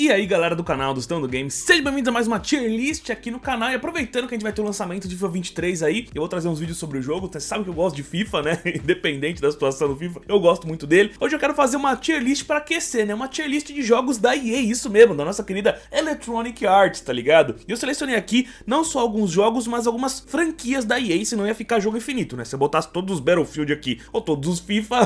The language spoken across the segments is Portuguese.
E aí galera do canal do Stando Games, sejam bem-vindos a mais uma tier list aqui no canal E aproveitando que a gente vai ter o lançamento de FIFA 23 aí Eu vou trazer uns vídeos sobre o jogo, você sabe que eu gosto de FIFA, né? Independente da situação do FIFA, eu gosto muito dele Hoje eu quero fazer uma tier list pra aquecer, né? Uma tier list de jogos da EA, isso mesmo, da nossa querida Electronic Arts, tá ligado? E eu selecionei aqui não só alguns jogos, mas algumas franquias da EA, senão ia ficar jogo infinito, né? Se eu botasse todos os Battlefield aqui, ou todos os FIFA,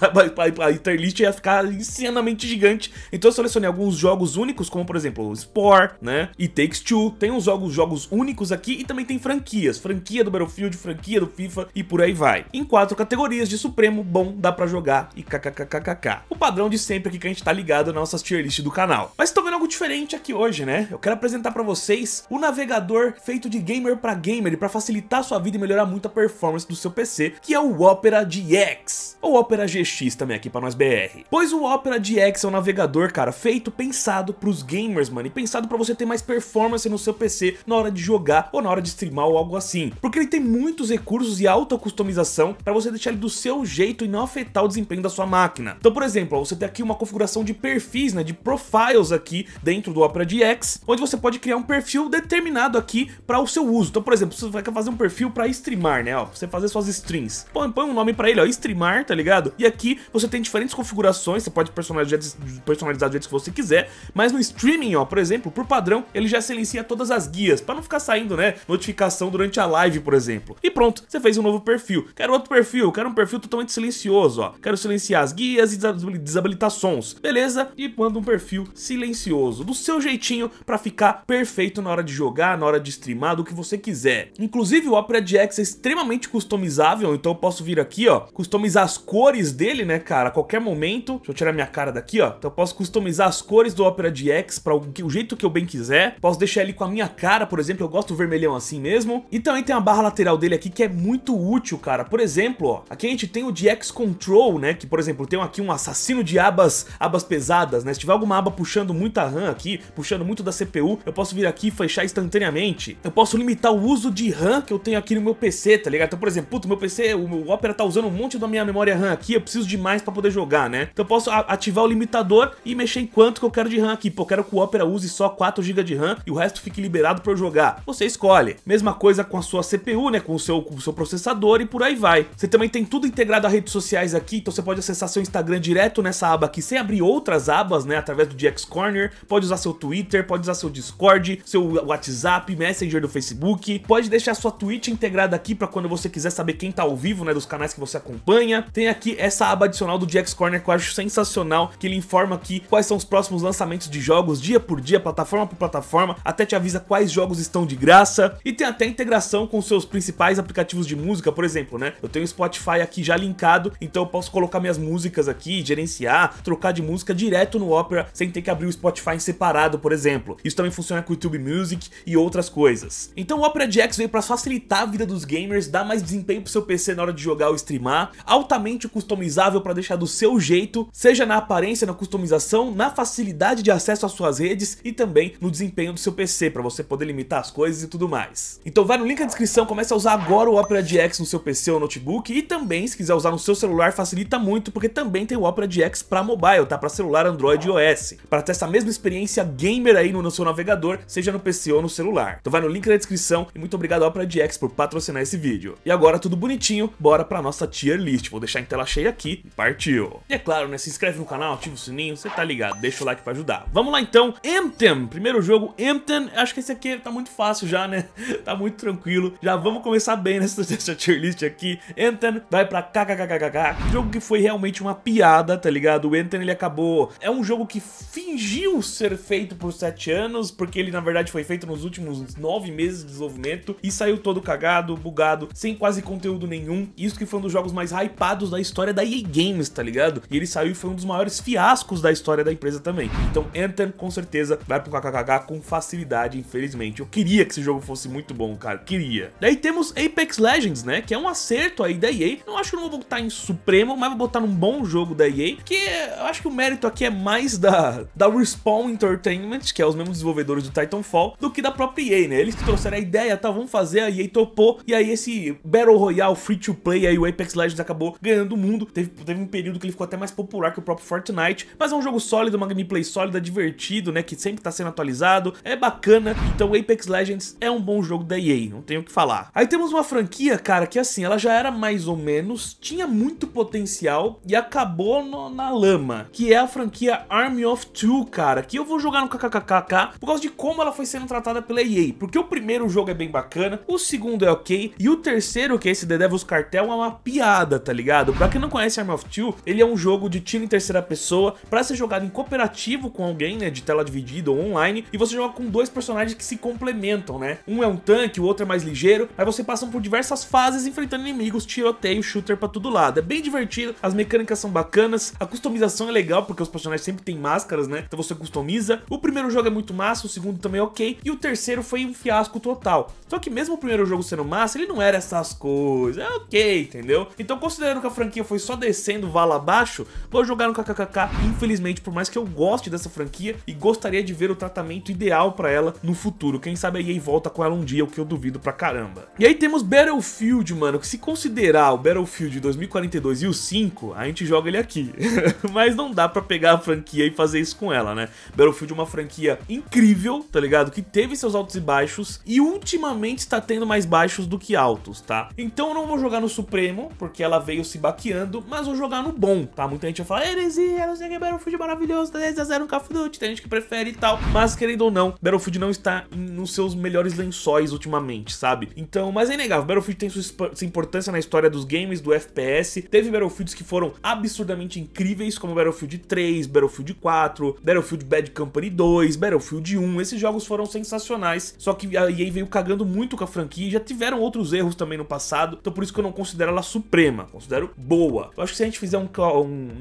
a tier list ia ficar insanamente gigante Então eu selecionei alguns jogos jogos únicos, como por exemplo Spore, né? E Takes Two. Tem uns jogos, jogos únicos aqui e também tem franquias. Franquia do Battlefield, franquia do FIFA e por aí vai. Em quatro categorias de Supremo, bom, dá pra jogar e kkkkkk. O padrão de sempre aqui que a gente tá ligado na nossa tier list do canal. Mas tô vendo algo diferente aqui hoje, né? Eu quero apresentar pra vocês o navegador feito de gamer pra gamer para facilitar a sua vida e melhorar muito a performance do seu PC, que é o Opera GX. Ou Opera GX também aqui pra nós BR. Pois o Opera GX é um navegador, cara, feito, pensado pensado pros gamers, mano, e pensado para você ter mais performance no seu PC na hora de jogar ou na hora de streamar ou algo assim. Porque ele tem muitos recursos e alta customização para você deixar ele do seu jeito e não afetar o desempenho da sua máquina. Então, por exemplo, você tem aqui uma configuração de perfis, né, de profiles aqui dentro do Opera GX, onde você pode criar um perfil determinado aqui para o seu uso. Então, por exemplo, você vai fazer um perfil para streamar, né, ó, você fazer suas streams. Põe, põe um nome para ele, ó, streamar, tá ligado? E aqui você tem diferentes configurações, você pode personalizar, personalizar do jeito que você quiser, mas no streaming, ó, por exemplo, por padrão, ele já silencia todas as guias, para não ficar saindo, né, notificação durante a live, por exemplo. E pronto, você fez um novo perfil. Quero outro perfil, quero um perfil totalmente silencioso, ó. Quero silenciar as guias e desabilitar sons. Beleza? E manda um perfil silencioso, do seu jeitinho, para ficar perfeito na hora de jogar, na hora de streamar, do que você quiser. Inclusive, o Opera GX é extremamente customizável, então eu posso vir aqui, ó, customizar as cores dele, né, cara, a qualquer momento. Deixa eu tirar minha cara daqui, ó. Então eu posso customizar as cores do opera de X para o jeito que eu bem quiser. Posso deixar ele com a minha cara, por exemplo, eu gosto vermelhão assim mesmo. E também tem a barra lateral dele aqui que é muito útil, cara. Por exemplo, ó, aqui a gente tem o de X Control, né, que por exemplo, tem aqui um assassino de abas, abas pesadas, né? Se tiver alguma aba puxando muita RAM aqui, puxando muito da CPU, eu posso vir aqui e fechar instantaneamente. Eu posso limitar o uso de RAM que eu tenho aqui no meu PC, tá ligado? Então, por exemplo, puto, meu PC, o meu Opera tá usando um monte da minha memória RAM aqui, eu preciso de mais pra poder jogar, né? Então eu posso ativar o limitador e mexer em quanto que eu quero de RAM aqui, pô, quero que o Opera use só 4 GB de RAM e o resto fique liberado para eu jogar. Você escolhe. Mesma coisa com a sua CPU, né, com o seu, com o seu processador e por aí vai. Você também tem tudo integrado a redes sociais aqui, então você pode acessar seu Instagram direto nessa aba aqui, sem abrir outras abas, né, através do GX Corner, pode usar seu Twitter, pode usar seu Discord, seu WhatsApp, Messenger do Facebook, pode deixar sua Twitch integrada aqui para quando você quiser saber quem tá ao vivo, né, dos canais que você acompanha. Tem aqui essa aba adicional do GX Corner que eu acho sensacional, que ele informa aqui quais são os próximos lançamentos lançamentos de jogos dia por dia, plataforma por plataforma, até te avisa quais jogos estão de graça e tem até integração com seus principais aplicativos de música, por exemplo, né? Eu tenho o Spotify aqui já linkado, então eu posso colocar minhas músicas aqui, gerenciar, trocar de música direto no Opera sem ter que abrir o Spotify em separado, por exemplo. Isso também funciona com o YouTube Music e outras coisas. Então o Opera GX veio para facilitar a vida dos gamers, dar mais desempenho pro seu PC na hora de jogar ou streamar, altamente customizável para deixar do seu jeito, seja na aparência, na customização, na facilidade de acesso às suas redes e também no desempenho do seu PC, para você poder limitar as coisas e tudo mais. Então vai no link na descrição, começa a usar agora o Opera GX no seu PC ou notebook e também se quiser usar no seu celular facilita muito, porque também tem o Opera GX para mobile, tá? Para celular, Android e iOS, para ter essa mesma experiência gamer aí no seu navegador, seja no PC ou no celular. Então vai no link na descrição e muito obrigado ao Opera GX por patrocinar esse vídeo. E agora tudo bonitinho, bora para nossa tier list. Vou deixar em tela cheia aqui e partiu. E é claro, né, se inscreve no canal, ativa o sininho, você tá ligado, deixa o like para ajudar ajudar. Vamos lá então, Anthem. primeiro jogo, Anthem. acho que esse aqui tá muito fácil já, né? tá muito tranquilo, já vamos começar bem nessa, nessa tier list aqui. Anthem vai pra kkkkkk, jogo que foi realmente uma piada, tá ligado? O Anthem ele acabou, é um jogo que fingiu ser feito por 7 anos, porque ele na verdade foi feito nos últimos 9 meses de desenvolvimento e saiu todo cagado, bugado, sem quase conteúdo nenhum. Isso que foi um dos jogos mais hypados da história da EA Games, tá ligado? E ele saiu e foi um dos maiores fiascos da história da empresa também. Então Anthem com certeza vai pro KKKK com facilidade, infelizmente. Eu queria que esse jogo fosse muito bom, cara, queria. Daí temos Apex Legends, né, que é um acerto aí da EA. Não acho que eu não vou botar em Supremo, mas vou botar num bom jogo da EA, que eu acho que o mérito aqui é mais da, da Respawn Entertainment, que é os mesmos desenvolvedores do Titanfall, do que da própria EA, né? Eles que trouxeram a ideia, tá, vamos fazer, a EA topou, e aí esse Battle Royale free to play, aí o Apex Legends acabou ganhando o mundo. Teve, teve um período que ele ficou até mais popular que o próprio Fortnite, mas é um jogo sólido, uma gameplay sólida, sólida, é divertido, né? Que sempre tá sendo atualizado, é bacana. Então Apex Legends é um bom jogo da EA, não tenho o que falar. Aí temos uma franquia, cara, que assim, ela já era mais ou menos, tinha muito potencial e acabou no, na lama, que é a franquia Army of Two, cara, que eu vou jogar no kkkk por causa de como ela foi sendo tratada pela EA, porque o primeiro jogo é bem bacana, o segundo é ok, e o terceiro, que é esse The Devil's Cartel, é uma piada, tá ligado? Pra quem não conhece Army of Two, ele é um jogo de tiro em terceira pessoa para ser jogado em cooperativo com alguém, né, de tela dividida ou online, e você joga com dois personagens que se complementam, né? Um é um tanque, o outro é mais ligeiro, aí você passa por diversas fases enfrentando inimigos, tiroteio, shooter pra todo lado. É bem divertido, as mecânicas são bacanas, a customização é legal, porque os personagens sempre têm máscaras, né? Então você customiza. O primeiro jogo é muito massa, o segundo também é ok, e o terceiro foi um fiasco total. Só que mesmo o primeiro jogo sendo massa, ele não era essas coisas, é ok, entendeu? Então considerando que a franquia foi só descendo vala abaixo, vou jogar no KKKK, infelizmente, por mais que eu goste dessa dessa franquia e gostaria de ver o tratamento ideal para ela no futuro. Quem sabe a EA volta com ela um dia, o que eu duvido pra caramba. E aí temos Battlefield, mano, que se considerar o Battlefield 2042 e o 5, a gente joga ele aqui. Mas não dá pra pegar a franquia e fazer isso com ela, né? Battlefield é uma franquia incrível, tá ligado? Que teve seus altos e baixos e ultimamente está tendo mais baixos do que altos, tá? Então eu não vou jogar no Supremo, porque ela veio se baqueando, mas vou jogar no bom, tá? Muita gente vai falar, heresia, não sei o que, Battlefield é maravilhoso, 10 tá a 0 Call of Duty, tem gente que prefere e tal. Mas, querendo ou não, Battlefield não está nos seus melhores lençóis ultimamente, sabe? Então, mas é inegável, Battlefield tem sua, sua importância na história dos games, do FPS. Teve Battlefields que foram absurdamente incríveis, como Battlefield 3, Battlefield 4, Battlefield Bad Company 2, Battlefield 1. Esses jogos foram sensacionais, só que a EA veio cagando muito com a franquia e já tiveram outros erros também no passado, então por isso que eu não considero ela suprema, considero boa. Eu acho que se a gente fizer um,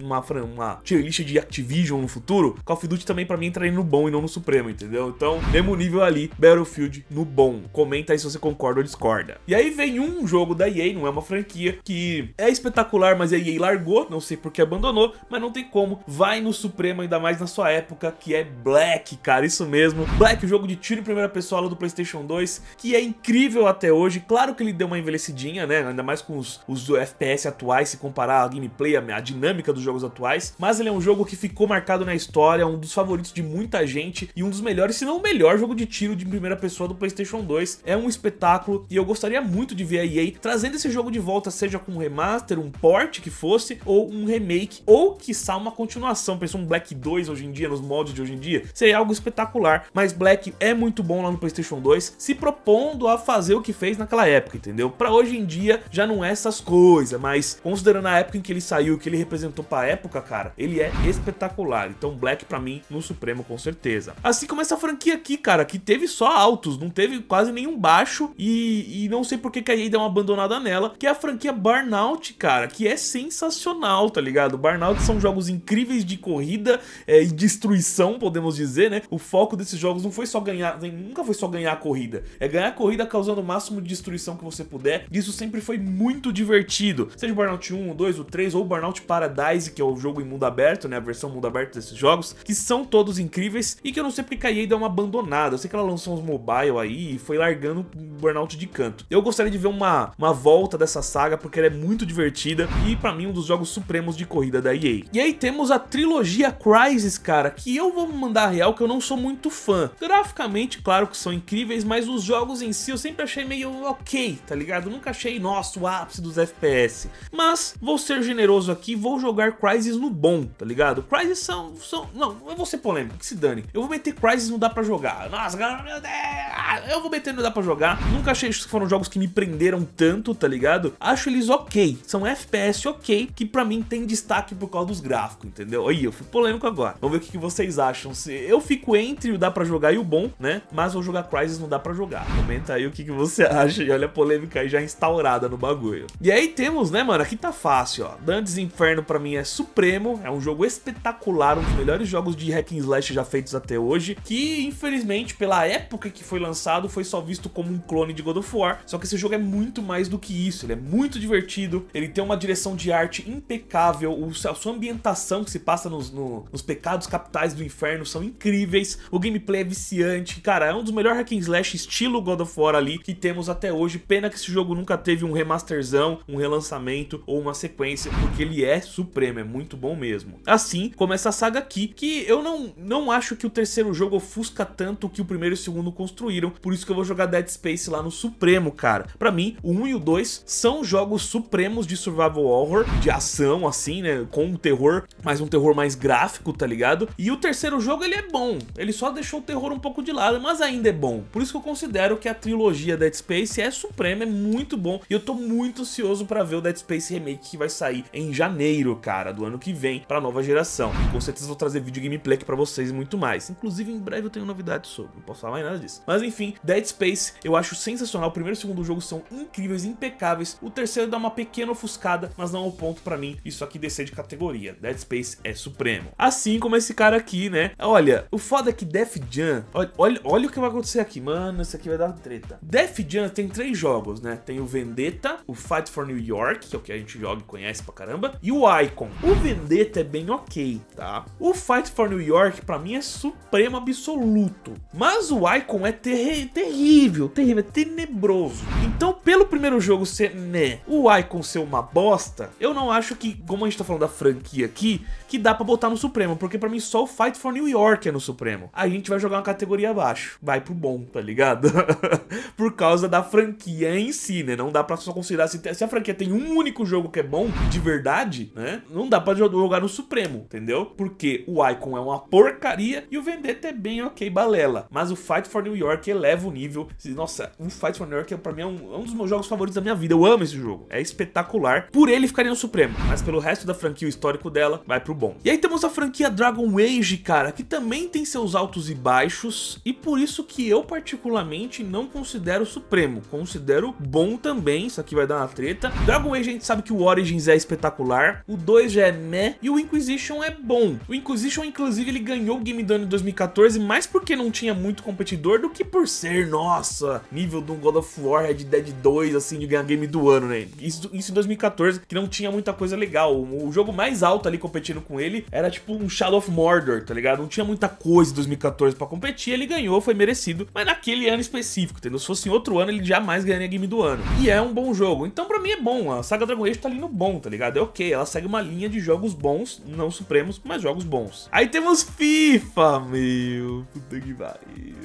uma, uma tier list de Activision no futuro, Call of Duty também pra mim entra no bom e não no supremo, entendeu? Então, mesmo nível ali, Battlefield no bom. Comenta aí se você concorda ou discorda. E aí vem um jogo da EA, não é uma franquia, que é espetacular, mas a EA largou, não sei porque abandonou, mas não tem como. Vai no supremo, ainda mais na sua época, que é Black, cara, isso mesmo. Black, o jogo de tiro em primeira pessoa lá do Playstation 2, que é incrível até hoje. Claro que ele deu uma envelhecidinha, né? Ainda mais com os, os FPS atuais, se comparar a gameplay, a, a dinâmica dos jogos atuais. Mas ele é um jogo que ficou marcado na história, história, é um dos favoritos de muita gente e um dos melhores, se não o melhor jogo de tiro de primeira pessoa do PlayStation 2. É um espetáculo e eu gostaria muito de ver a EA trazendo esse jogo de volta, seja com um remaster, um port que fosse, ou um remake, ou quiçá uma continuação. Pensou um Black 2 hoje em dia, nos mods de hoje em dia, seria algo espetacular. Mas Black é muito bom lá no PlayStation 2, se propondo a fazer o que fez naquela época, entendeu? Para hoje em dia já não é essas coisas, mas considerando a época em que ele saiu, que ele representou para época, cara, ele é espetacular. Então Black pra mim no Supremo, com certeza. Assim como essa franquia aqui, cara, que teve só altos, não teve quase nenhum baixo e, e não sei por que, a EA deu uma abandonada nela, que é a franquia Burnout, cara, que é sensacional, tá ligado? Burnout são jogos incríveis de corrida é, e destruição, podemos dizer, né? O foco desses jogos não foi só ganhar, nunca foi só ganhar a corrida, é ganhar a corrida causando o máximo de destruição que você puder, isso sempre foi muito divertido, seja o Burnout 1, o 2, o 3 ou o Burnout Paradise, que é o jogo em mundo aberto, né? A versão mundo aberto desses jogos, que são todos incríveis e que eu não sei porque a EA deu uma abandonada. Eu sei que ela lançou uns mobile aí e foi largando o Burnout de canto. Eu gostaria de ver uma, uma volta dessa saga porque ela é muito divertida e para mim um dos jogos supremos de corrida da EA. E aí temos a trilogia crisis cara, que eu vou mandar real que eu não sou muito fã. Graficamente, claro que são incríveis, mas os jogos em si eu sempre achei meio ok, tá ligado? Eu nunca achei, nossa, o ápice dos FPS. Mas vou ser generoso aqui, vou jogar Crisis no bom, tá ligado? Crisis são, são não, não, eu vou ser polêmico, que se dane. Eu vou meter Crysis não dá pra jogar. Nossa, galera, meu Deus! Eu vou meter não dá pra jogar. Nunca achei que foram jogos que me prenderam tanto, tá ligado? Acho eles ok. São FPS ok, que pra mim tem destaque por causa dos gráficos, entendeu? Aí, eu fui polêmico agora. Vamos ver o que vocês acham. Eu fico entre o dá pra jogar e o bom, né? Mas vou jogar Crysis não dá pra jogar. Comenta aí o que, que você acha. E olha a polêmica aí já instaurada no bagulho. E aí temos, né, mano? Aqui tá fácil, ó. Dantes Inferno pra mim é supremo. É um jogo espetacular, um dos melhores jogos jogos de hack and slash já feitos até hoje, que infelizmente pela época que foi lançado foi só visto como um clone de God of War, só que esse jogo é muito mais do que isso, ele é muito divertido, ele tem uma direção de arte impecável, a sua ambientação que se passa nos, no, nos pecados capitais do inferno são incríveis, o gameplay é viciante, cara, é um dos melhores hack and slash estilo God of War ali que temos até hoje, pena que esse jogo nunca teve um remasterzão, um relançamento ou uma sequência, porque ele é supremo, é muito bom mesmo. Assim como essa saga aqui, que eu não, não acho que o terceiro jogo ofusca tanto o que o primeiro e o segundo construíram, por isso que eu vou jogar Dead Space lá no Supremo, cara. Pra mim, o 1 e o 2 são jogos supremos de survival horror, de ação, assim, né, com um terror, mas um terror mais gráfico, tá ligado? E o terceiro jogo, ele é bom, ele só deixou o terror um pouco de lado, mas ainda é bom. Por isso que eu considero que a trilogia Dead Space é suprema, é muito bom, e eu tô muito ansioso pra ver o Dead Space Remake que vai sair em janeiro, cara, do ano que vem, pra nova geração. E com certeza vou trazer vídeo gameplay para pra vocês e muito mais. Inclusive, em breve eu tenho novidades sobre, não posso falar mais nada disso. Mas enfim, Dead Space eu acho sensacional. O primeiro e o segundo jogo são incríveis, impecáveis. O terceiro dá uma pequena ofuscada, mas não ao é ponto pra mim isso aqui descer de categoria. Dead Space é supremo. Assim como esse cara aqui, né? Olha, o foda é que Def Jam... Olha, olha, olha o que vai acontecer aqui, mano. Isso aqui vai dar treta. Def Jam tem três jogos, né? Tem o Vendetta, o Fight for New York, que é o que a gente joga e conhece pra caramba, e o Icon. O Vendetta é bem ok, tá? O Fight Fight for New York, pra mim, é supremo absoluto. Mas o Icon é ter terrível, terrível, é tenebroso. Então, pelo primeiro jogo ser né, o Icon ser uma bosta, eu não acho que, como a gente tá falando da franquia aqui, que dá pra botar no Supremo, porque pra mim só o Fight for New York é no Supremo. A gente vai jogar uma categoria abaixo, vai pro bom, tá ligado? Por causa da franquia em si, né? Não dá pra só considerar, se, se a franquia tem um único jogo que é bom, de verdade, né? Não dá pra jogar no Supremo, entendeu? Porque o Icon é uma porcaria e o Vendetta tá é bem ok balela. Mas o Fight for New York eleva o nível. Nossa, o Fight for New York é, pra mim é um, é um dos meus jogos favoritos da minha vida. Eu amo esse jogo. É espetacular. Por ele ficaria no Supremo, mas pelo resto da franquia, o histórico dela vai pro bom. E aí temos a franquia Dragon Age, cara, que também tem seus altos e baixos. E por isso que eu particularmente não considero Supremo. Considero bom também. Isso aqui vai dar uma treta. Dragon Age a gente sabe que o Origins é espetacular. O 2 já é meh. E o Inquisition é bom. O Inquisition inclusive, ele ganhou o Game Done em 2014 mais porque não tinha muito competidor do que por ser, nossa, nível do God of War, Red Dead 2, assim, de ganhar game do ano, né? Isso, isso em 2014, que não tinha muita coisa legal. O, o jogo mais alto ali competindo com ele era tipo um Shadow of Mordor, tá ligado? Não tinha muita coisa em 2014 para competir, ele ganhou, foi merecido, mas naquele ano específico, entendeu? Se fosse em outro ano, ele jamais ganharia game do ano. E é um bom jogo. Então, para mim, é bom. A saga Dragon Age tá ali no bom, tá ligado? É ok, ela segue uma linha de jogos bons, não supremos, mas jogos bons. Aí temos FIFA, meu. Puta que pariu.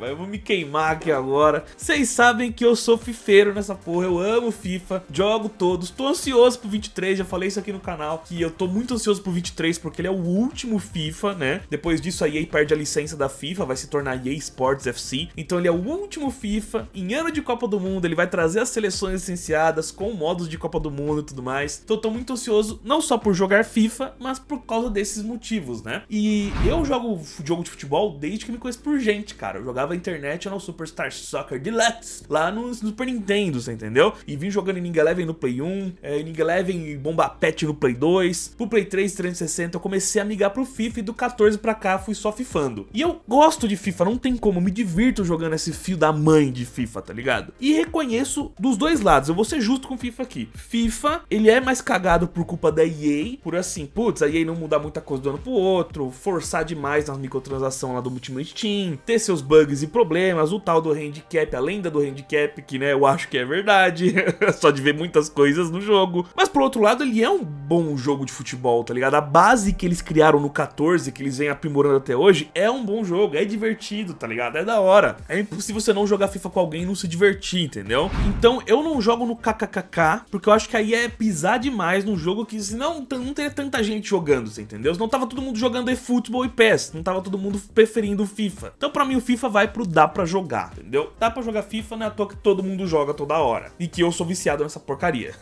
vai, eu vou me queimar aqui agora. Vocês sabem que eu sou fifeiro nessa porra. Eu amo FIFA. Jogo todos. Tô ansioso pro 23. Já falei isso aqui no canal. Que eu tô muito ansioso pro 23. Porque ele é o último FIFA, né? Depois disso, a EA perde a licença da FIFA. Vai se tornar EA Sports FC. Então ele é o último FIFA. Em ano de Copa do Mundo, ele vai trazer as seleções licenciadas com modos de Copa do Mundo e tudo mais. Então eu tô muito ansioso. Não só por jogar FIFA, mas por causa desses motivos, né? né? E eu jogo jogo de futebol desde que me conheço por gente, cara. Eu jogava International Superstar Soccer Deluxe lá no Super Nintendo, você entendeu? E vim jogando Ninja Eleven no Play 1, é, Ninja Eleven e Bomba Pet no Play 2. Pro Play 3 360 eu comecei a migrar pro FIFA e do 14 pra cá fui só fifando. E eu gosto de FIFA, não tem como, me divirto jogando esse fio da mãe de FIFA, tá ligado? E reconheço dos dois lados, eu vou ser justo com FIFA aqui. FIFA, ele é mais cagado por culpa da EA, por assim, putz, a EA não mudar muita coisa do ano pro outro, outro, forçar demais nas microtransações lá do Ultimate Team, ter seus bugs e problemas, o tal do handicap, a lenda do handicap, que né, eu acho que é verdade, só de ver muitas coisas no jogo. Mas por outro lado, ele é um bom jogo de futebol, tá ligado? A base que eles criaram no 14, que eles vêm aprimorando até hoje, é um bom jogo, é divertido, tá ligado? É da hora. É impossível você não jogar FIFA com alguém e não se divertir, entendeu? Então eu não jogo no KKKK, porque eu acho que aí é pisar demais num jogo que senão não teria tanta gente jogando, você entendeu? Não tava todo mundo jogando jogando futebol e PES, não tava todo mundo preferindo o FIFA. Então pra mim o FIFA vai pro dá pra jogar, entendeu? Dá pra jogar FIFA não é à toa que todo mundo joga toda hora. E que eu sou viciado nessa porcaria.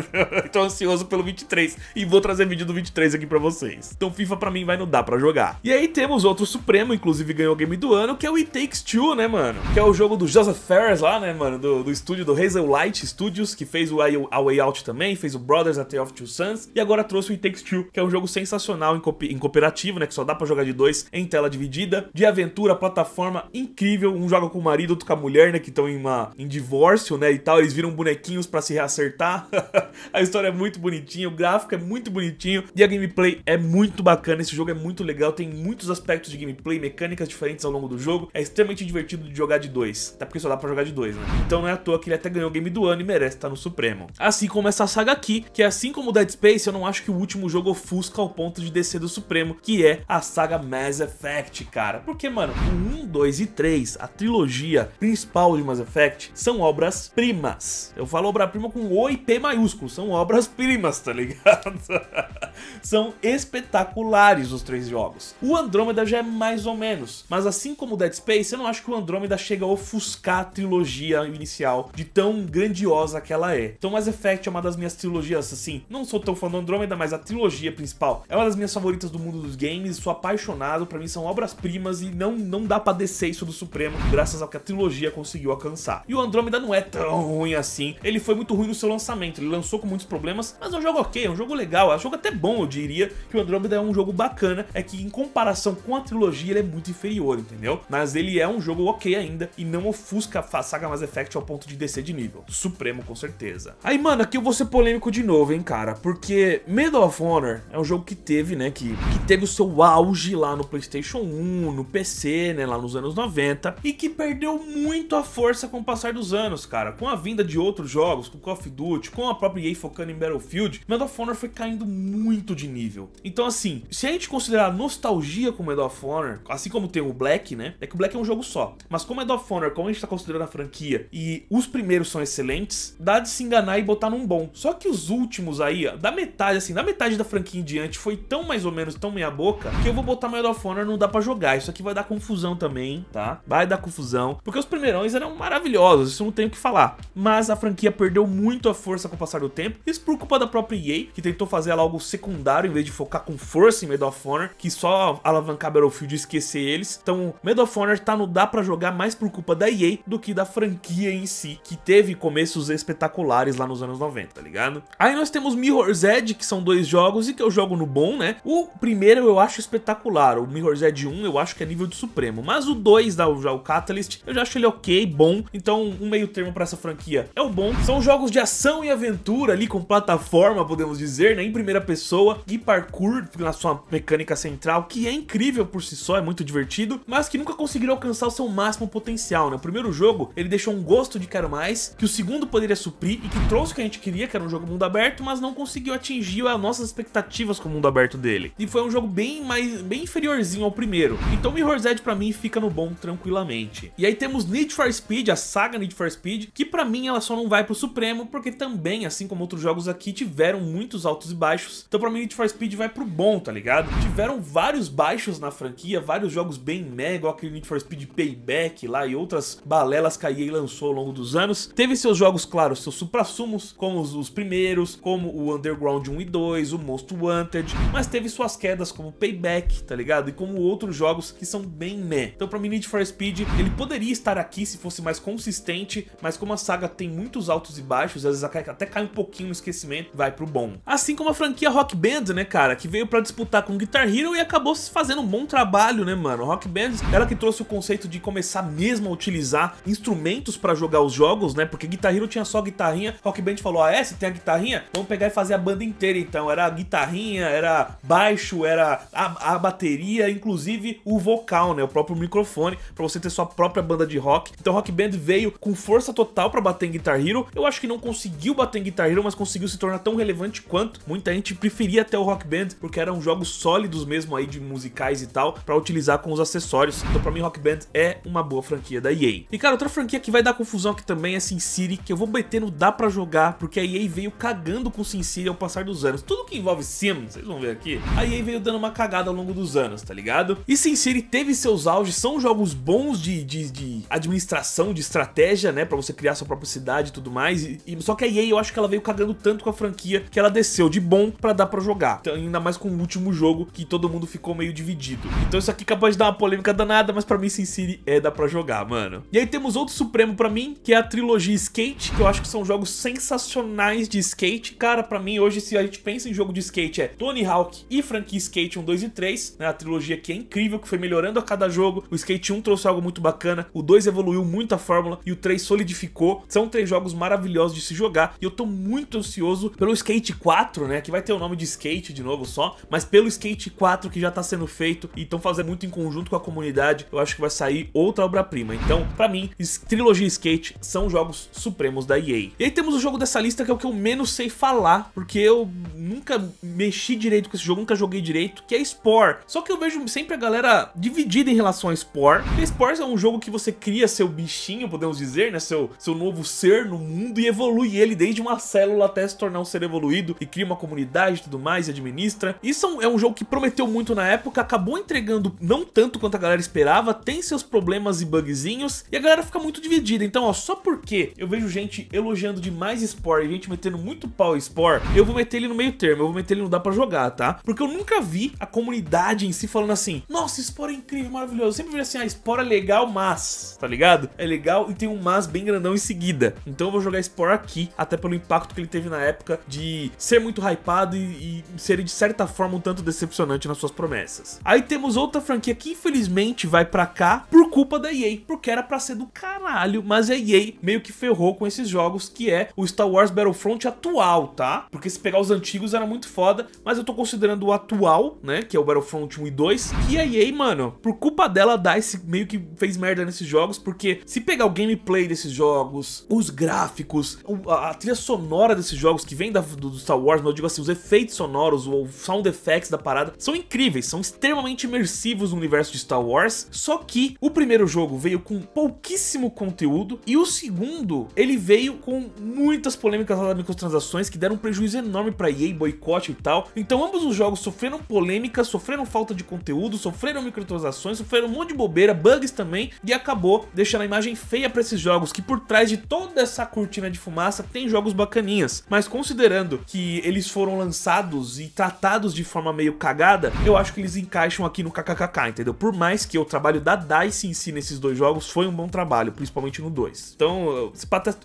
Tô ansioso pelo 23 e vou trazer vídeo do 23 aqui pra vocês. Então FIFA pra mim vai no dá pra jogar. E aí temos outro Supremo, inclusive ganhou o game do ano, que é o It Takes Two, né, mano? Que é o jogo do Joseph Ferris lá, né, mano? Do, do estúdio do Hazel Light Studios, que fez o A Way Out também, fez o Brothers A Tale of Two Sons, e agora trouxe o It Takes Two, que é um jogo sensacional em, co em cooperação cooperativo, né, que só dá para jogar de dois em tela dividida, de aventura, plataforma incrível, um joga com o marido, outro com a mulher, né, que estão em uma em divórcio, né, e tal, eles viram bonequinhos para se reacertar. a história é muito bonitinha, o gráfico é muito bonitinho e a gameplay é muito bacana, esse jogo é muito legal, tem muitos aspectos de gameplay, mecânicas diferentes ao longo do jogo, é extremamente divertido de jogar de dois, até porque só dá para jogar de dois, né? Então não é à toa que ele até ganhou o game do ano e merece estar no Supremo. Assim como essa saga aqui, que assim como Dead Space, eu não acho que o último jogo ofusca ao ponto de descer do Supremo, que é a saga Mass Effect, cara. Porque, mano, o 1, 2 e 3, a trilogia principal de Mass Effect, são obras-primas. Eu falo obra-prima com O e P maiúsculo, são obras-primas, tá ligado? são espetaculares os três jogos. O Andrômeda já é mais ou menos, mas assim como o Dead Space, eu não acho que o Andrômeda chega a ofuscar a trilogia inicial de tão grandiosa que ela é. Então Mass Effect é uma das minhas trilogias, assim, não sou tão fã do Andrômeda, mas a trilogia principal é uma das minhas favoritas do mundo dos games, sou apaixonado, para mim são obras-primas e não, não dá pra descer isso do Supremo, graças ao que a trilogia conseguiu alcançar. E o Andrômeda não é tão ruim assim, ele foi muito ruim no seu lançamento, ele lançou com muitos problemas, mas é um jogo ok, é um jogo legal, é um jogo até bom, eu diria, que o Andrômeda é um jogo bacana, é que em comparação com a trilogia ele é muito inferior, entendeu? Mas ele é um jogo ok ainda e não ofusca a saga Mass Effect ao ponto de descer de nível. Supremo, com certeza. Aí, mano, aqui eu vou ser polêmico de novo, hein, cara, porque Medal of Honor é um jogo que teve, né, que, que teve o seu auge lá no PlayStation 1, no PC, né, lá nos anos 90, e que perdeu muito a força com o passar dos anos, cara. Com a vinda de outros jogos, com Call of Duty, com a própria EA focando em Battlefield, Medal of Honor foi caindo muito de nível. Então, assim, se a gente considerar a nostalgia com Medal of Honor, assim como tem o Black, né, é que o Black é um jogo só, mas com Medal of Honor, como a gente tá considerando a franquia, e os primeiros são excelentes, dá de se enganar e botar num bom. Só que os últimos aí, ó, da metade, assim, da metade da franquia em diante, foi tão mais ou menos, tão minha boca que eu vou botar Medal of Honor, não dá pra jogar. Isso aqui vai dar confusão também, tá? Vai dar confusão. Porque os primeirões eram maravilhosos, isso não tenho o que falar. Mas a franquia perdeu muito a força com o passar do tempo. Isso por culpa da própria EA, que tentou fazer ela algo secundário em vez de focar com força em Medal of Honor, que só alavancar Battlefield e esquecer eles. Então, Medal of Honor tá no dá pra jogar mais por culpa da EA do que da franquia em si, que teve começos espetaculares lá nos anos 90, tá ligado? Aí nós temos Mirror's Edge, que são dois jogos e que eu jogo no bom, né? O primeiro primeiro eu acho espetacular, o Mirror's Edge 1 eu acho que é nível de supremo, mas o 2, da, já, o Catalyst, eu já acho ele ok, bom, então um meio termo pra essa franquia é o bom. São jogos de ação e aventura ali com plataforma, podemos dizer, né, em primeira pessoa, e parkour na sua mecânica central, que é incrível por si só, é muito divertido, mas que nunca conseguiram alcançar o seu máximo potencial, né? O primeiro jogo, ele deixou um gosto de quero mais, que o segundo poderia suprir e que trouxe o que a gente queria, que era um jogo mundo aberto, mas não conseguiu atingir as nossas expectativas com o mundo aberto dele. E foi um jogo jogo bem mais bem inferiorzinho ao primeiro. Então Mirror's Edge pra mim fica no bom tranquilamente. E aí temos Need for Speed, a saga Need for Speed, que pra mim ela só não vai pro Supremo, porque também, assim como outros jogos aqui, tiveram muitos altos e baixos. Então pra mim Need for Speed vai pro bom, tá ligado? Tiveram vários baixos na franquia, vários jogos bem mega, igual aquele Need for Speed Payback lá e outras balelas que a EA lançou ao longo dos anos. Teve seus jogos, claro, seus suprassumos, como os, os primeiros, como o Underground 1 e 2, o Most Wanted, mas teve suas quedas como Payback, tá ligado? E como outros jogos que são bem meh. Então para mim Need for Speed, ele poderia estar aqui se fosse mais consistente, mas como a saga tem muitos altos e baixos, às vezes até cai um pouquinho no esquecimento, vai pro bom. Assim como a franquia Rock Band, né, cara, que veio para disputar com Guitar Hero e acabou fazendo um bom trabalho, né, mano? Rock Band, ela que trouxe o conceito de começar mesmo a utilizar instrumentos para jogar os jogos, né? Porque Guitar Hero tinha só guitarrinha, Rock Band falou: "Ah, é, você tem a guitarrinha? Vamos pegar e fazer a banda inteira então". Era guitarrinha, era baixo, era a, a bateria, inclusive o vocal, né? O próprio microfone, para você ter sua própria banda de rock. Então Rock Band veio com força total para bater em Guitar Hero. Eu acho que não conseguiu bater em Guitar Hero, mas conseguiu se tornar tão relevante quanto. Muita gente preferia até o Rock Band, porque eram jogos sólidos mesmo aí de musicais e tal, para utilizar com os acessórios. Então para mim Rock Band é uma boa franquia da EA. E cara, outra franquia que vai dar confusão aqui também é SimCity, que eu vou meter no dá para jogar, porque a EA veio cagando com SimCity ao passar dos anos. Tudo que envolve Sim, vocês vão ver aqui, a EA veio dando dando uma cagada ao longo dos anos, tá ligado? E Sin City teve seus auges, são jogos bons de, de, de administração, de estratégia, né? Pra você criar sua própria cidade e tudo mais. E, e, só que a EA, eu acho que ela veio cagando tanto com a franquia que ela desceu de bom pra dar pra jogar. Então, ainda mais com o último jogo que todo mundo ficou meio dividido. Então isso aqui capaz de dar uma polêmica danada, mas pra mim Sin City é dar pra jogar, mano. E aí temos outro supremo pra mim, que é a trilogia Skate, que eu acho que são jogos sensacionais de skate. Cara, pra mim hoje se a gente pensa em jogo de skate é Tony Hawk e franquia Skate 1, 2 e 3, né? A trilogia que é incrível, que foi melhorando a cada jogo. O Skate 1 trouxe algo muito bacana, o 2 evoluiu muito a fórmula e o 3 solidificou. São três jogos maravilhosos de se jogar e eu tô muito ansioso pelo Skate 4, né? Que vai ter o nome de Skate de novo só, mas pelo Skate 4 que já tá sendo feito e estão fazendo muito em conjunto com a comunidade, eu acho que vai sair outra obra-prima. Então, para mim, trilogia Skate são jogos supremos da EA. E aí temos o jogo dessa lista que é o que eu menos sei falar, porque eu nunca mexi direito com esse jogo, nunca joguei direito direito, que é Spore. Só que eu vejo sempre a galera dividida em relação a Spore. Porque Spore é um jogo que você cria seu bichinho, podemos dizer, né? Seu, seu novo ser no mundo e evolui ele desde uma célula até se tornar um ser evoluído e cria uma comunidade e tudo mais, e administra. Isso é um é jogo que prometeu muito na época, acabou entregando não tanto quanto a galera esperava, tem seus problemas e bugzinhos, e a galera fica muito dividida. Então, ó, só porque eu vejo gente elogiando demais Spore e gente metendo muito pau Spore, eu vou meter ele no meio termo, eu vou meter ele não dá pra jogar, tá? Porque eu nunca vi a comunidade em si falando assim: Nossa, Spore é incrível, maravilhoso. Eu sempre vejo assim: a ah, Spore é legal, mas, tá ligado? É legal e tem um mas bem grandão em seguida. Então eu vou jogar Spore aqui, até pelo impacto que ele teve na época de ser muito hypado e, e ser de certa forma um tanto decepcionante nas suas promessas. Aí temos outra franquia que infelizmente vai para cá por culpa da EA, porque era para ser do caralho, mas a EA meio que ferrou com esses jogos, que é o Star Wars Battlefront atual, tá? Porque se pegar os antigos era muito foda, mas eu tô considerando o atual né? Que é o Battlefront 1 e 2. e a EA, mano, por culpa dela, dá esse meio que fez merda nesses jogos. Porque se pegar o gameplay desses jogos, os gráficos, a, trilha sonora desses jogos que vem da, do, do Star Wars, mas eu digo assim, os efeitos sonoros, o sound effects da parada, são incríveis, são extremamente imersivos no universo de Star Wars. Só que o primeiro jogo veio com pouquíssimo conteúdo e o segundo, ele veio com muitas polêmicas lá das microtransações que deram um prejuízo enorme para EA, boicote e tal. Então ambos os jogos sofreram polêmicas, sofreram falta de conteúdo, sofreram microtransações, sofreram um monte de bobeira, bugs também, e acabou deixando a imagem feia para esses jogos, que por trás de toda essa cortina de fumaça tem jogos bacaninhas. Mas considerando que eles foram lançados e tratados de forma meio cagada, eu acho que eles encaixam aqui no KKKK, entendeu? Por mais que o trabalho da DICE em si nesses dois jogos foi um bom trabalho, principalmente no 2. Então,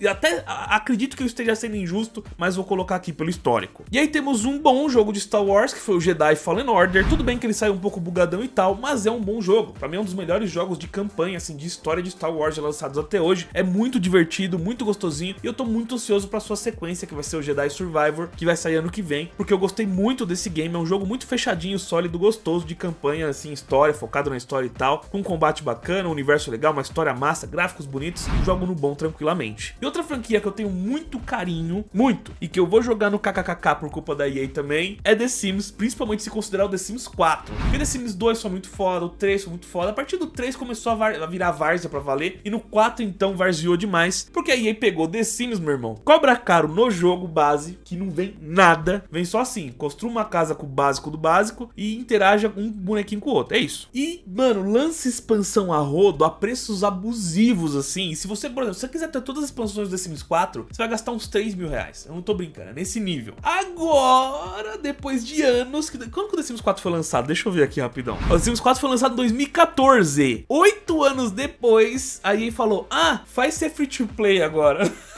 até acredito que eu esteja sendo injusto, mas vou colocar aqui pelo histórico. E aí temos um bom jogo de Star Wars, que foi o Jedi Fallen Fallen Order. Tudo bem que ele saiu um pouco bugadão e tal, mas é um bom jogo. Pra mim é um dos melhores jogos de campanha, assim, de história de Star Wars lançados até hoje. É muito divertido, muito gostosinho e eu tô muito ansioso pra sua sequência, que vai ser o Jedi Survivor, que vai sair ano que vem, porque eu gostei muito desse game. É um jogo muito fechadinho, sólido, gostoso de campanha, assim, história, focado na história e tal, com um combate bacana, um universo legal, uma história massa, gráficos bonitos, jogo no bom tranquilamente. E outra franquia que eu tenho muito carinho, muito, e que eu vou jogar no KKKK por culpa da EA também, é The Sims, principalmente se considerar o The Sims 4. Porque The Sims 2 foi muito foda, o 3 foi muito foda. A partir do 3 começou a, a virar várzea pra valer. E no 4, então, varziou demais. Porque a EA pegou The Sims, meu irmão. Cobra caro no jogo base, que não vem nada. Vem só assim, construa uma casa com o básico do básico e interaja um bonequinho com o outro. É isso. E, mano, lance expansão a rodo a preços abusivos, assim. se você, por exemplo, se você quiser ter todas as expansões do The Sims 4, você vai gastar uns 3 mil reais. Eu não tô brincando, é nesse nível. Agora, depois de anos... Que... Quando quando The Sims 4 foi lançado? Deixa eu ver aqui rapidão. O Sims 4 foi lançado em 2014. Oito anos depois, a EA falou, ah, faz ser free to play agora.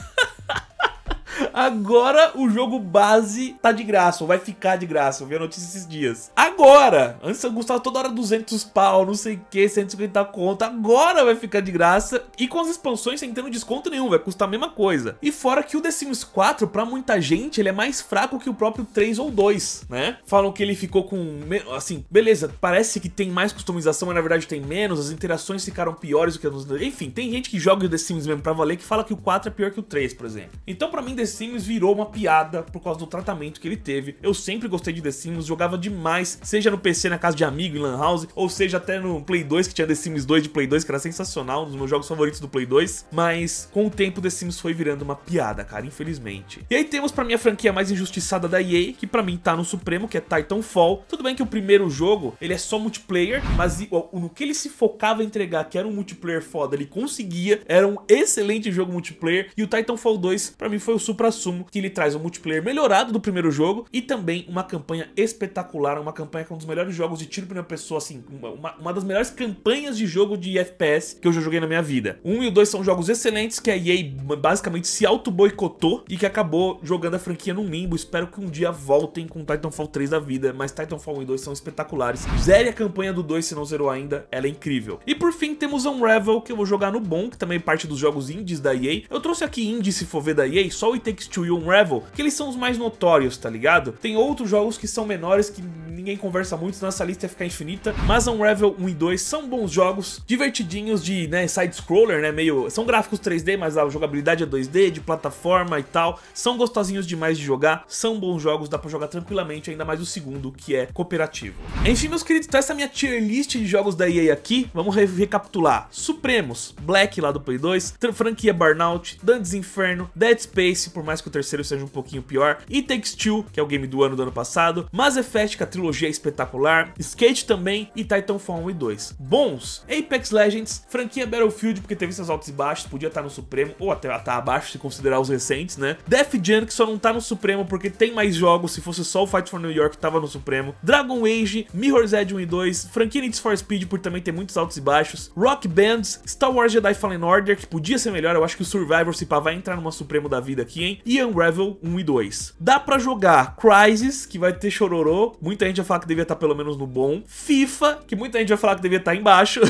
Agora o jogo base tá de graça, ou vai ficar de graça. Eu vi a notícia esses dias. Agora! Antes eu gostava toda hora 200 pau, não sei o que, 150 conto. Agora vai ficar de graça. E com as expansões sem tendo desconto nenhum, vai custar a mesma coisa. E fora que o The Sims 4, pra muita gente, ele é mais fraco que o próprio 3 ou 2, né? Falam que ele ficou com. Assim, beleza, parece que tem mais customização, mas na verdade tem menos. As interações ficaram piores do que Enfim, tem gente que joga o The Sims mesmo pra valer que fala que o 4 é pior que o 3, por exemplo. Então, pra mim, The Sims Sims virou uma piada por causa do tratamento que ele teve. Eu sempre gostei de The Sims, jogava demais, seja no PC na casa de amigo, em Lan House, ou seja até no Play 2, que tinha The Sims 2 de Play 2, que era sensacional, um dos meus jogos favoritos do Play 2. Mas com o tempo, The Sims foi virando uma piada, cara, infelizmente. E aí temos pra mim a franquia mais injustiçada da EA, que pra mim tá no Supremo, que é Titanfall. Tudo bem que o primeiro jogo, ele é só multiplayer, mas no que ele se focava em entregar, que era um multiplayer foda, ele conseguia, era um excelente jogo multiplayer, e o Titanfall 2, pra mim, foi o supra assumo que ele traz um multiplayer melhorado do primeiro jogo e também uma campanha espetacular, uma campanha que é um dos melhores jogos de tiro para primeira pessoa, assim, uma, uma das melhores campanhas de jogo de FPS que eu já joguei na minha vida. Um e o dois são jogos excelentes que a EA basicamente se auto-boicotou e que acabou jogando a franquia no limbo. Espero que um dia voltem com Titanfall 3 da vida, mas Titanfall 1 e 2 são espetaculares. Zere a campanha do 2 se não zerou ainda, ela é incrível. E por fim temos Unravel, que eu vou jogar no bom, que também é parte dos jogos indies da EA. Eu trouxe aqui indie, se for ver da EA, só o It Takes Two Unravel, que eles são os mais notórios, tá ligado? Tem outros jogos que são menores que ninguém conversa muito, nossa lista ia ficar infinita. Mas Unravel 1 e 2 são bons jogos, divertidinhos de né, side-scroller, né? Meio. São gráficos 3D, mas a jogabilidade é 2D, de plataforma e tal. São gostosinhos demais de jogar, são bons jogos, dá pra jogar tranquilamente, ainda mais o segundo, que é cooperativo. Enfim, meus queridos, tá essa é minha tier list de jogos da EA aqui. Vamos re recapitular: Supremos, Black lá do Play 2, franquia Burnout, Dantes Inferno, Dead Space, por mais que o terceiro seja um pouquinho pior, e Takes Two, que é o game do ano do ano passado, Mass Effect, que é a trilogia trilogia é espetacular, Skate também e Titanfall 1 e 2. Bons, Apex Legends, franquia Battlefield, porque teve seus altos e baixos, podia estar tá no Supremo, ou até estar tá abaixo se considerar os recentes, né? Death Jam, que só não tá no Supremo porque tem mais jogos, se fosse só o Fight for New York tava no Supremo, Dragon Age, Mirror's Edge 1 e 2, franquia Need for Speed por também ter muitos altos e baixos, Rock Bands, Star Wars Jedi Fallen Order, que podia ser melhor, eu acho que o Survivor se pá vai entrar numa Supremo da vida aqui, hein? E Unravel 1 e 2. Dá pra jogar Crisis que vai ter chororô, muita gente já falar que devia estar tá pelo menos no bom. FIFA, que muita gente vai falar que devia estar tá embaixo.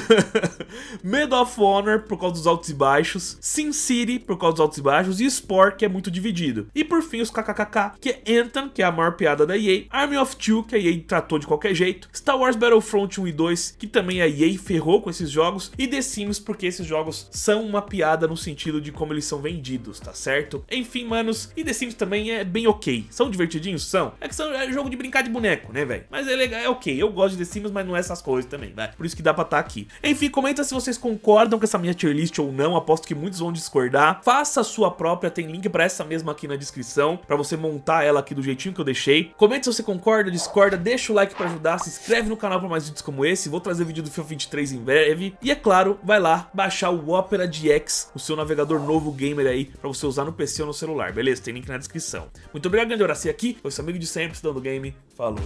Medal of Honor, por causa dos altos e baixos. Sin City, por causa dos altos e baixos. E Spore, que é muito dividido. E por fim, os KKKK, que é Anthem, que é a maior piada da EA. Army of Two, que a EA tratou de qualquer jeito. Star Wars Battlefront 1 e 2, que também a EA ferrou com esses jogos. E The Sims, porque esses jogos são uma piada no sentido de como eles são vendidos, tá certo? Enfim, manos, e The Sims também é bem ok. São divertidinhos? São. É que são, é jogo de brincar de boneco, né, velho? Mas é legal, é ok. Eu gosto de The Sims, mas não é essas coisas também, vai. Por isso que dá pra estar tá aqui. Enfim, comenta se vocês concordam com essa minha tier list ou não. Aposto que muitos vão discordar. Faça a sua própria, tem link pra essa mesma aqui na descrição, pra você montar ela aqui do jeitinho que eu deixei. Comenta se você concorda, discorda, deixa o like pra ajudar, se inscreve no canal pra mais vídeos como esse. Vou trazer vídeo do FIFA 23 em breve. E é claro, vai lá baixar o Opera DX, o seu navegador novo gamer aí, pra você usar no PC ou no celular, beleza? Tem link na descrição. Muito obrigado, grande Horaci aqui. Foi seu amigo de sempre, Estudando Game. Falou.